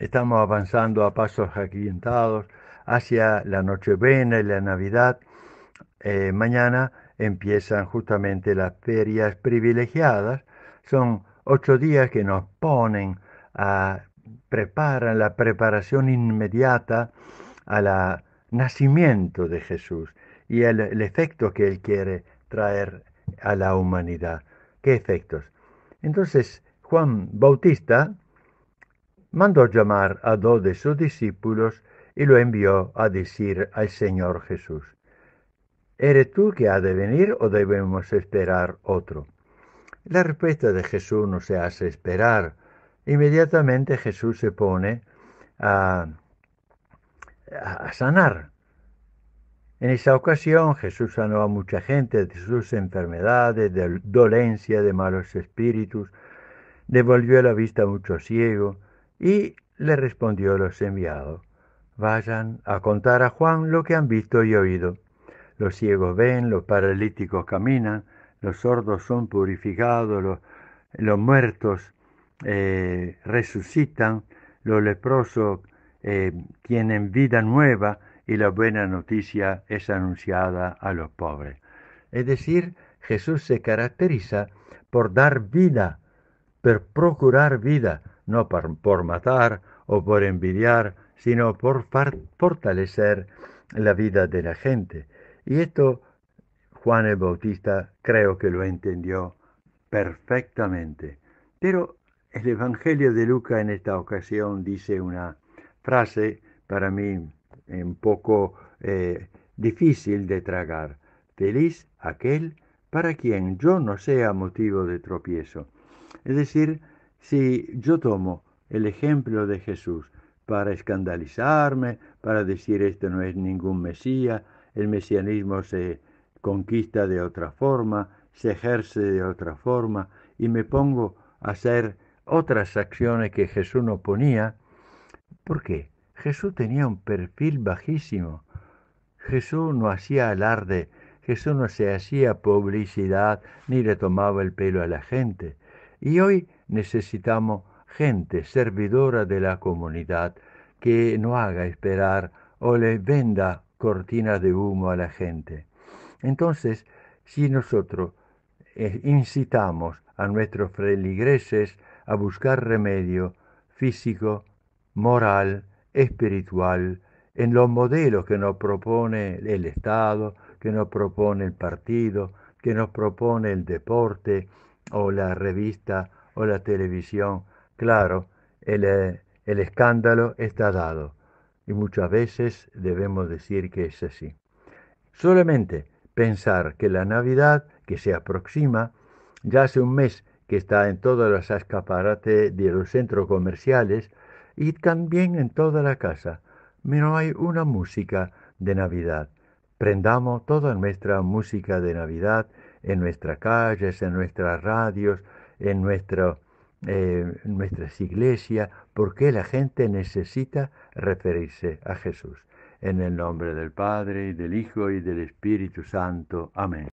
Estamos avanzando a pasos agigantados hacia la Nochebuena y la Navidad. Eh, mañana empiezan justamente las ferias privilegiadas. Son ocho días que nos ponen a preparar, la preparación inmediata al nacimiento de Jesús y el, el, efecto que él quiere traer a la humanidad. ¿Qué efectos? Entonces, Juan Bautista, mandó llamar a dos de sus discípulos y lo envió a decir al Señor Jesús, ¿eres tú que ha de venir o debemos esperar otro? La respuesta de Jesús no se hace esperar. Inmediatamente Jesús se pone a, a sanar. En esa ocasión Jesús sanó a mucha gente de sus enfermedades, de dolencia, de malos espíritus, devolvió la vista a muchos ciegos, y le respondió los enviados, vayan a contar a Juan lo que han visto y oído. Los ciegos ven, los paralíticos caminan, los sordos son purificados, los, muertos eh, resucitan, los leprosos eh, tienen vida nueva y la buena noticia es anunciada a los pobres. Es decir, Jesús se caracteriza por dar vida, por procurar vida, no por matar o por envidiar, sino por fortalecer la vida de la gente. Y esto Juan el Bautista creo que lo entendió perfectamente. Pero el Evangelio de Lucas en esta ocasión dice una frase para mí un poco eh, difícil de tragar. Feliz aquel para quien yo no sea motivo de tropiezo. Es decir, si yo tomo el ejemplo de Jesús para escandalizarme, para decir esto no es ningún Mesías, el mesianismo se conquista de otra forma, se ejerce de otra forma, y me pongo a hacer otras acciones que Jesús no ponía. ¿Por qué? Jesús tenía un perfil bajísimo. Jesús no hacía alarde, Jesús no se hacía publicidad, ni le tomaba el pelo a la gente. Y hoy necesitamos gente servidora de la comunidad que no haga esperar o le venda cortinas de humo a la gente. Entonces, si nosotros eh, incitamos a nuestros feligreses a buscar remedio físico, moral, espiritual, en los modelos que nos propone el Estado, que nos propone el partido, que nos propone el deporte o la revista o la televisión. Claro, eh, el, escándalo está dado y muchas veces debemos decir que es así. Solamente pensar que la Navidad, que se aproxima, ya hace un mes que está en todos los escaparates de los centros comerciales y también en toda la casa. No hay una música de Navidad. Prendamos toda nuestra música de Navidad en nuestras calles, en nuestras radios, en, nuestro, eh, nuestras iglesias, porque la gente necesita referirse a Jesús. En el nombre del Padre, y del Hijo, y del Espíritu Santo. Amén.